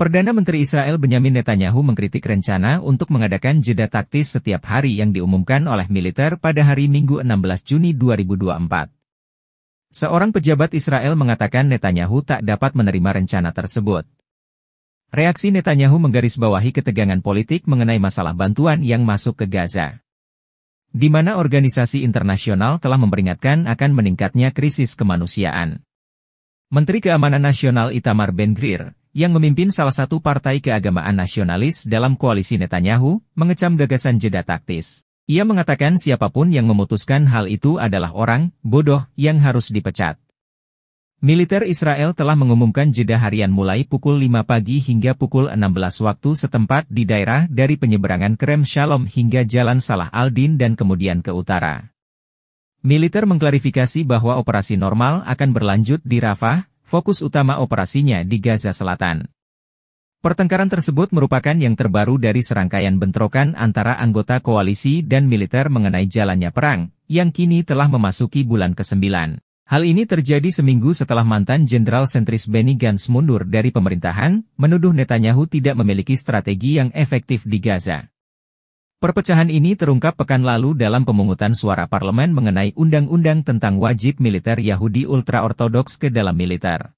Perdana Menteri Israel Benyamin Netanyahu mengkritik rencana untuk mengadakan jeda taktis setiap hari yang diumumkan oleh militer pada hari Minggu 16 Juni 2024. Seorang pejabat Israel mengatakan Netanyahu tak dapat menerima rencana tersebut. Reaksi Netanyahu menggarisbawahi ketegangan politik mengenai masalah bantuan yang masuk ke Gaza. Di mana organisasi internasional telah memperingatkan akan meningkatnya krisis kemanusiaan. Menteri Keamanan Nasional Itamar Ben-Gvir yang memimpin salah satu partai keagamaan nasionalis dalam koalisi Netanyahu, mengecam gagasan jeda taktis. Ia mengatakan siapapun yang memutuskan hal itu adalah orang bodoh yang harus dipecat. Militer Israel telah mengumumkan jeda harian mulai pukul 5 pagi hingga pukul 16 waktu setempat di daerah dari penyeberangan Krem Shalom hingga Jalan Salah Aldin dan kemudian ke utara. Militer mengklarifikasi bahwa operasi normal akan berlanjut di Rafah, fokus utama operasinya di Gaza Selatan. Pertengkaran tersebut merupakan yang terbaru dari serangkaian bentrokan antara anggota koalisi dan militer mengenai jalannya perang, yang kini telah memasuki bulan ke-9. Hal ini terjadi seminggu setelah mantan Jenderal Sentris Benny Gantz mundur dari pemerintahan, menuduh Netanyahu tidak memiliki strategi yang efektif di Gaza. Perpecahan ini terungkap pekan lalu dalam pemungutan suara parlemen mengenai undang-undang tentang wajib militer Yahudi ultra-ortodoks ke dalam militer.